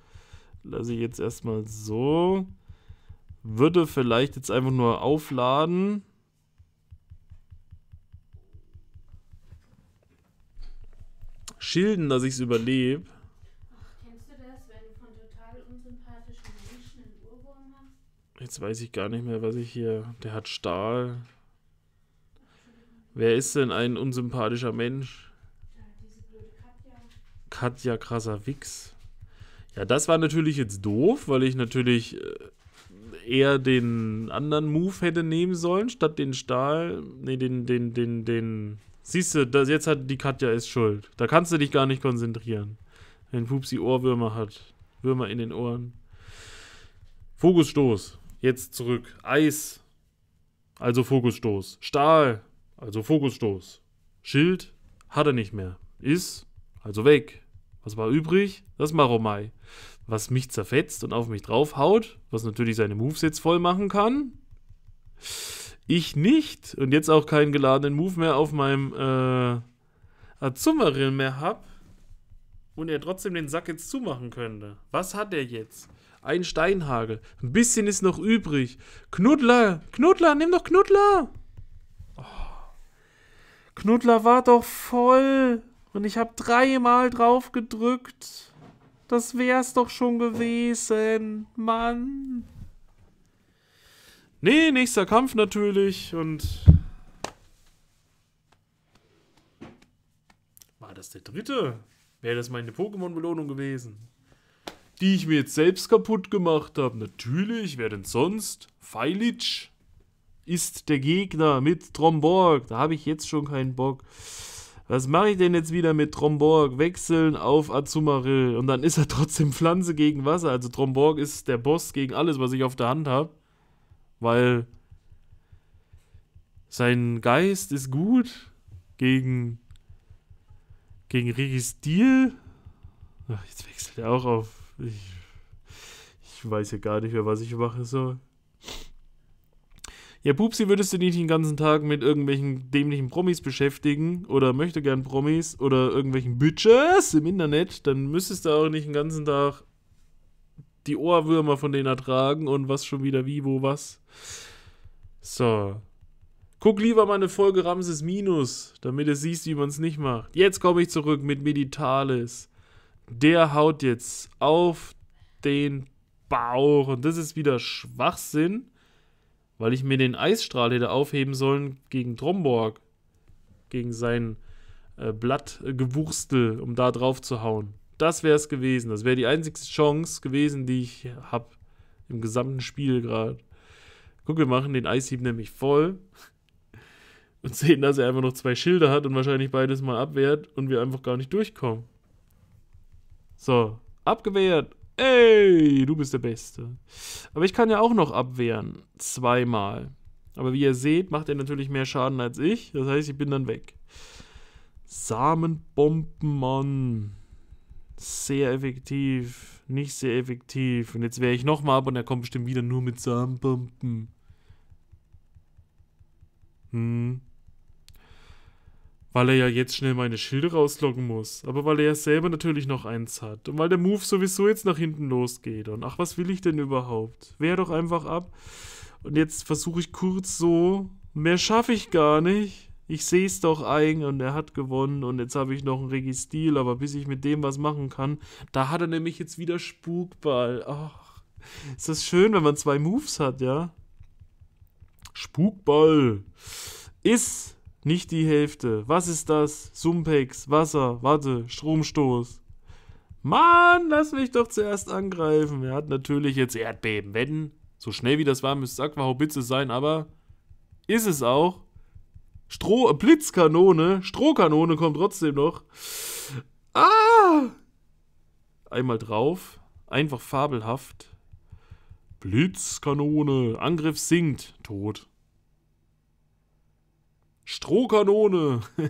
Lasse ich jetzt erstmal so. Würde vielleicht jetzt einfach nur aufladen. Schilden, dass ich es überlebe. Jetzt weiß ich gar nicht mehr, was ich hier. Der hat Stahl. Wer ist denn ein unsympathischer Mensch? Katja krasser Wix. Ja, das war natürlich jetzt doof, weil ich natürlich äh, eher den anderen Move hätte nehmen sollen, statt den Stahl. Ne, den, den, den, den. Siehst du, jetzt hat die Katja es schuld. Da kannst du dich gar nicht konzentrieren. Wenn Pupsi Ohrwürmer hat. Würmer in den Ohren. Fokusstoß jetzt zurück. Eis, also Fokusstoß. Stahl, also Fokusstoß. Schild hat er nicht mehr. Ist, also weg. Was war übrig? Das Maromai. Was mich zerfetzt und auf mich draufhaut, was natürlich seine Moves jetzt voll machen kann. Ich nicht und jetzt auch keinen geladenen Move mehr auf meinem äh, Azumarill mehr hab und er trotzdem den Sack jetzt zumachen könnte. Was hat er jetzt? Ein Steinhagel. Ein bisschen ist noch übrig. Knuddler, Knuddler, nimm doch Knuddler. Oh. Knuddler war doch voll. Und ich habe dreimal drauf gedrückt. Das wär's doch schon gewesen. Mann. Nee, nächster Kampf natürlich. Und. War das der dritte? Wäre das meine Pokémon-Belohnung gewesen? die ich mir jetzt selbst kaputt gemacht habe. Natürlich, wer denn sonst? Feilitsch ist der Gegner mit Tromborg. Da habe ich jetzt schon keinen Bock. Was mache ich denn jetzt wieder mit Tromborg? Wechseln auf Azumarill. Und dann ist er trotzdem Pflanze gegen Wasser. Also Tromborg ist der Boss gegen alles, was ich auf der Hand habe. Weil sein Geist ist gut gegen, gegen Registil. jetzt wechselt er auch auf ich, ich weiß ja gar nicht mehr, was ich machen soll. Ja, Pupsi, würdest du nicht den ganzen Tag mit irgendwelchen dämlichen Promis beschäftigen oder möchte gern Promis oder irgendwelchen Bitches im Internet, dann müsstest du auch nicht den ganzen Tag die Ohrwürmer von denen ertragen und was schon wieder wie, wo, was. So. Guck lieber mal eine Folge Ramses Minus, damit du siehst, wie man es nicht macht. Jetzt komme ich zurück mit Meditalis der haut jetzt auf den Bauch. Und das ist wieder Schwachsinn, weil ich mir den Eisstrahl hätte aufheben sollen gegen Tromborg. Gegen sein äh, Blattgewurstel, um da drauf zu hauen. Das wäre es gewesen. Das wäre die einzige Chance gewesen, die ich habe im gesamten Spiel gerade. Guck, wir machen den Eishieb nämlich voll und sehen, dass er einfach noch zwei Schilder hat und wahrscheinlich beides mal abwehrt und wir einfach gar nicht durchkommen. So, abgewehrt. Ey, du bist der Beste. Aber ich kann ja auch noch abwehren. Zweimal. Aber wie ihr seht, macht er natürlich mehr Schaden als ich. Das heißt, ich bin dann weg. Samenbomben, Mann. Sehr effektiv. Nicht sehr effektiv. Und jetzt wäre ich nochmal ab und er kommt bestimmt wieder nur mit Samenbomben. Hm weil er ja jetzt schnell meine Schilde rauslocken muss, aber weil er ja selber natürlich noch eins hat und weil der Move sowieso jetzt nach hinten losgeht und ach, was will ich denn überhaupt? Wehr doch einfach ab. Und jetzt versuche ich kurz so, mehr schaffe ich gar nicht. Ich sehe es doch ein und er hat gewonnen und jetzt habe ich noch einen Registil, aber bis ich mit dem was machen kann, da hat er nämlich jetzt wieder Spukball. Ach, ist das schön, wenn man zwei Moves hat, ja? Spukball ist nicht die Hälfte. Was ist das? Sumpex, Wasser, warte, Stromstoß. Mann, lass mich doch zuerst angreifen. Er hat natürlich jetzt Erdbeben. Wenn, so schnell wie das war, müsste es Aquahaubitze sein, aber ist es auch. Stroh, äh, Blitzkanone, Strohkanone kommt trotzdem noch. Ah! Einmal drauf. Einfach fabelhaft. Blitzkanone. Angriff sinkt. Tot. Strohkanone.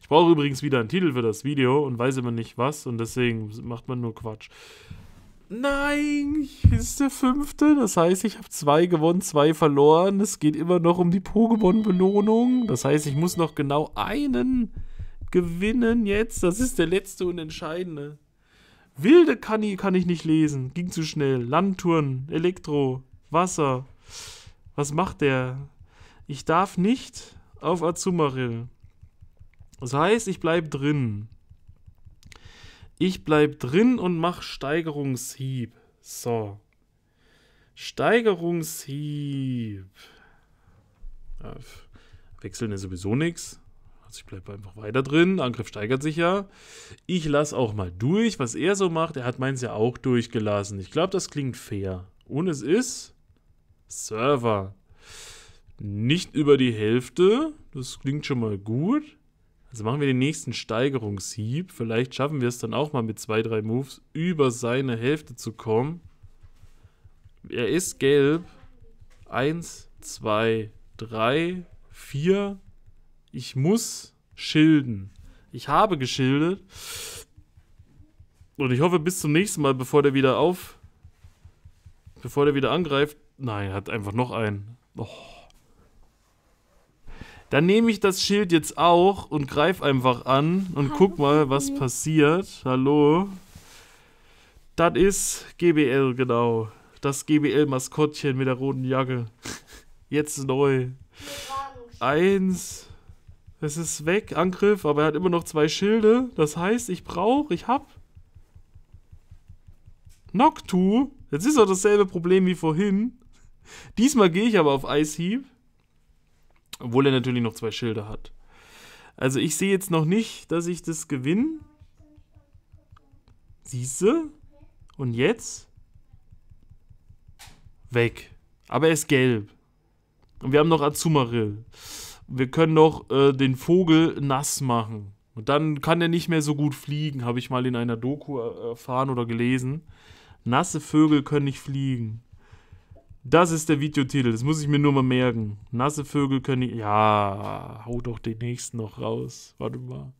ich brauche übrigens wieder einen Titel für das Video und weiß immer nicht was und deswegen macht man nur Quatsch. Nein, ist der fünfte. Das heißt, ich habe zwei gewonnen, zwei verloren. Es geht immer noch um die Pokémon-Belohnung. Das heißt, ich muss noch genau einen gewinnen jetzt. Das ist der letzte und entscheidende. Wilde Kanni kann ich nicht lesen. Ging zu schnell. Landtouren, Elektro, Wasser. Was macht der? Ich darf nicht auf Azumarill. Das heißt, ich bleib drin. Ich bleib drin und mach Steigerungshieb. So. Steigerungshieb. Ja, wechseln ist sowieso nichts. Also ich bleibe einfach weiter drin. Angriff steigert sich ja. Ich lasse auch mal durch, was er so macht. Er hat meins ja auch durchgelassen. Ich glaube, das klingt fair. Und es ist Server. Nicht über die Hälfte. Das klingt schon mal gut. Also machen wir den nächsten Steigerungshieb. Vielleicht schaffen wir es dann auch mal mit zwei, drei Moves über seine Hälfte zu kommen. Er ist gelb. Eins, zwei, drei, vier. Ich muss schilden. Ich habe geschildert. Und ich hoffe, bis zum nächsten Mal, bevor der wieder auf. Bevor der wieder angreift. Nein, er hat einfach noch einen. Oh. Dann nehme ich das Schild jetzt auch und greife einfach an und Hallo, guck mal, was passiert. Hallo. Das ist GBL, genau. Das GBL-Maskottchen mit der roten Jacke. Jetzt neu. Eins. Es ist weg, Angriff, aber er hat immer noch zwei Schilde. Das heißt, ich brauche, ich hab. Noctu. Jetzt ist doch dasselbe Problem wie vorhin. Diesmal gehe ich aber auf Eishieb. Obwohl er natürlich noch zwei Schilder hat. Also ich sehe jetzt noch nicht, dass ich das gewinne. Siehste? Und jetzt? Weg. Aber er ist gelb. Und wir haben noch Azumarill. Wir können noch äh, den Vogel nass machen. Und dann kann er nicht mehr so gut fliegen, habe ich mal in einer Doku äh, erfahren oder gelesen. Nasse Vögel können nicht fliegen. Das ist der Videotitel, das muss ich mir nur mal merken. Nasse Vögel können die. Ja, hau doch den nächsten noch raus. Warte mal.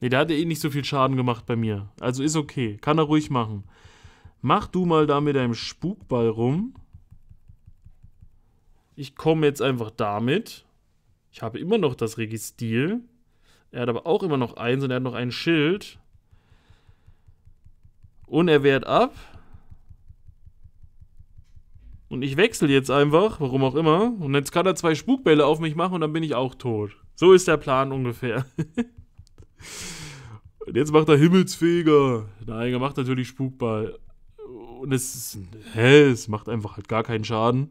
Ne, der hat ja eh nicht so viel Schaden gemacht bei mir. Also ist okay, kann er ruhig machen. Mach du mal da mit deinem Spukball rum. Ich komme jetzt einfach damit. Ich habe immer noch das Registil. Er hat aber auch immer noch eins und er hat noch ein Schild. Und er wehrt ab. Und ich wechsle jetzt einfach, warum auch immer. Und jetzt kann er zwei Spukbälle auf mich machen und dann bin ich auch tot. So ist der Plan ungefähr. und jetzt macht er Himmelsfeger. Nein, er macht natürlich Spukball. Und es ist, hä, es macht einfach halt gar keinen Schaden.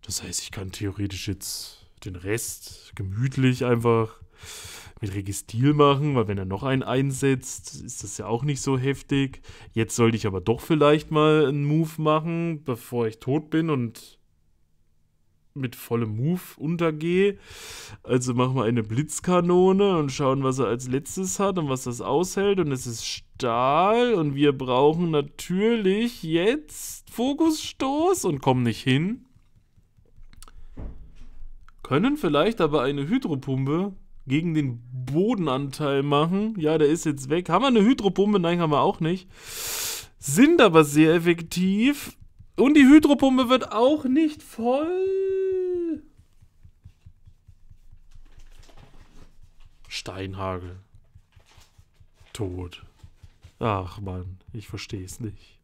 Das heißt, ich kann theoretisch jetzt den Rest gemütlich einfach mit Registil machen, weil wenn er noch einen einsetzt, ist das ja auch nicht so heftig. Jetzt sollte ich aber doch vielleicht mal einen Move machen, bevor ich tot bin und mit vollem Move untergehe. Also machen wir eine Blitzkanone und schauen, was er als letztes hat und was das aushält. Und es ist Stahl und wir brauchen natürlich jetzt Fokusstoß und kommen nicht hin. Können vielleicht aber eine Hydropumpe gegen den Bodenanteil machen. Ja, der ist jetzt weg. Haben wir eine Hydropumpe? Nein, haben wir auch nicht. Sind aber sehr effektiv. Und die Hydropumpe wird auch nicht voll. Steinhagel. Tod. Ach man, ich verstehe es nicht.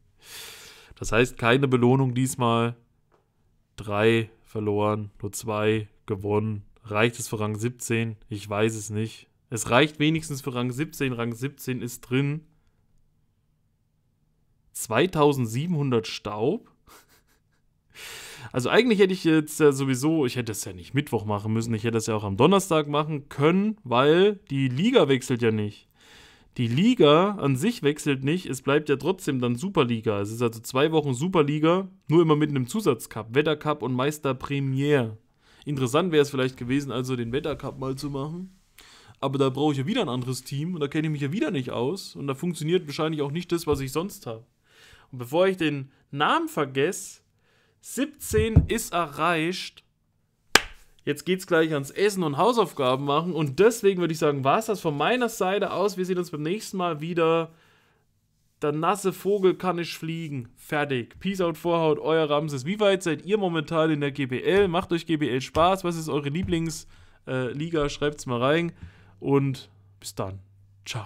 Das heißt, keine Belohnung diesmal. Drei verloren, nur zwei gewonnen. Reicht es für Rang 17? Ich weiß es nicht. Es reicht wenigstens für Rang 17. Rang 17 ist drin. 2700 Staub. Also eigentlich hätte ich jetzt ja sowieso, ich hätte es ja nicht Mittwoch machen müssen, ich hätte es ja auch am Donnerstag machen können, weil die Liga wechselt ja nicht. Die Liga an sich wechselt nicht, es bleibt ja trotzdem dann Superliga. Es ist also zwei Wochen Superliga, nur immer mit einem Zusatzcup, Wettercup und Meister Interessant wäre es vielleicht gewesen, also den Wettercup mal zu machen. Aber da brauche ich ja wieder ein anderes Team und da kenne ich mich ja wieder nicht aus. Und da funktioniert wahrscheinlich auch nicht das, was ich sonst habe. Und bevor ich den Namen vergesse, 17 ist erreicht. Jetzt geht's gleich ans Essen und Hausaufgaben machen. Und deswegen würde ich sagen, war es das von meiner Seite aus. Wir sehen uns beim nächsten Mal wieder. Der nasse Vogel kann nicht fliegen. Fertig. Peace out, Vorhaut, euer Ramses. Wie weit seid ihr momentan in der GBL? Macht euch GBL Spaß? Was ist eure Lieblingsliga? Äh, es mal rein. Und bis dann. Ciao.